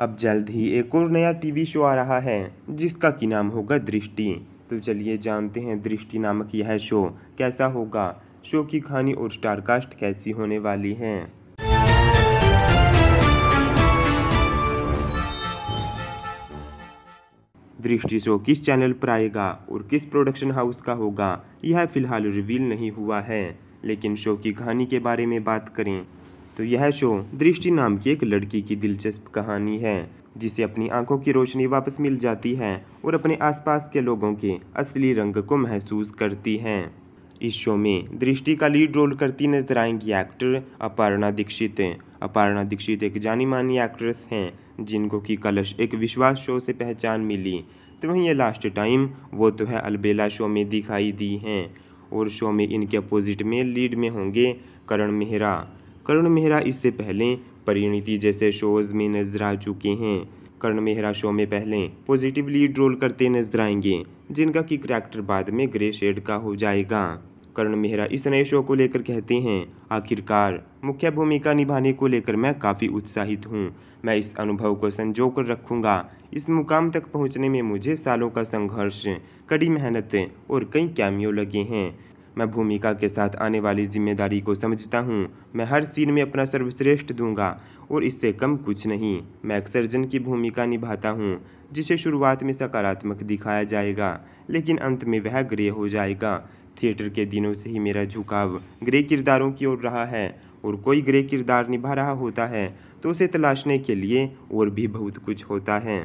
अब जल्द ही एक और नया टीवी शो आ रहा है जिसका की नाम होगा दृष्टि तो चलिए जानते हैं दृष्टि नामक यह शो कैसा होगा शो की कहानी और स्टारकास्ट कैसी होने वाली है दृष्टि शो किस चैनल पर आएगा और किस प्रोडक्शन हाउस का होगा यह फिलहाल रिवील नहीं हुआ है लेकिन शो की कहानी के बारे में बात करें तो यह शो दृष्टि नाम की एक लड़की की दिलचस्प कहानी है जिसे अपनी आंखों की रोशनी वापस मिल जाती है और अपने आसपास के लोगों के असली रंग को महसूस करती हैं इस शो में दृष्टि का लीड रोल करती नजर आएंगी एक्टर अपर्णा दीक्षित अपर्णा दीक्षित एक जानी मानी एक्ट्रेस हैं जिनको की कलश एक विश्वास शो से पहचान मिली तो वहीं ये लास्ट टाइम वो तो है अलबेला शो में दिखाई दी हैं और शो में इनके अपोजिट में लीड में होंगे करण मेहरा करुण मेहरा इससे पहले परिणीति जैसे शोज में नजर आ चुके हैं करण मेहरा शो में पहले पॉजिटिव लीड रोल करते नजर आएंगे जिनका की करैक्टर बाद में ग्रे शेड का हो जाएगा करण मेहरा इस नए शो को लेकर कहते हैं आखिरकार मुख्य भूमिका निभाने को लेकर मैं काफ़ी उत्साहित हूँ मैं इस अनुभव को संजो कर रखूँगा इस मुकाम तक पहुँचने में मुझे सालों का संघर्ष कड़ी मेहनत और कई कैमियों लगे हैं मैं भूमिका के साथ आने वाली जिम्मेदारी को समझता हूँ मैं हर सीन में अपना सर्वश्रेष्ठ दूंगा और इससे कम कुछ नहीं मैं एक सर्जन की भूमिका निभाता हूँ जिसे शुरुआत में सकारात्मक दिखाया जाएगा लेकिन अंत में वह ग्रे हो जाएगा थिएटर के दिनों से ही मेरा झुकाव ग्रे किरदारों की ओर रहा है और कोई ग्रे किरदार निभा रहा होता है तो उसे तलाशने के लिए और भी बहुत कुछ होता है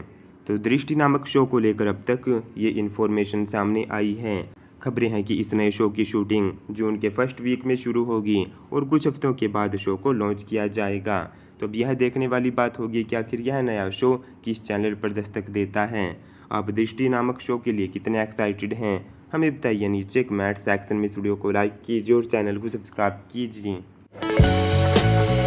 तो दृष्टि नामक शो को लेकर अब तक ये इन्फॉर्मेशन सामने आई है खबरें हैं कि इस नए शो की शूटिंग जून के फर्स्ट वीक में शुरू होगी और कुछ हफ्तों के बाद शो को लॉन्च किया जाएगा तो अब यह देखने वाली बात होगी कि आखिर यह नया शो किस चैनल पर दस्तक देता है आप दृष्टि नामक शो के लिए कितने एक्साइटेड हैं हमें बताइए नीचे कमेंट सेक्शन में स्टूडियो को लाइक कीजिए और चैनल को सब्सक्राइब कीजिए